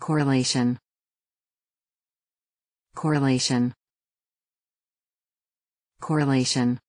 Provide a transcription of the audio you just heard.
Correlation. Correlation. Correlation.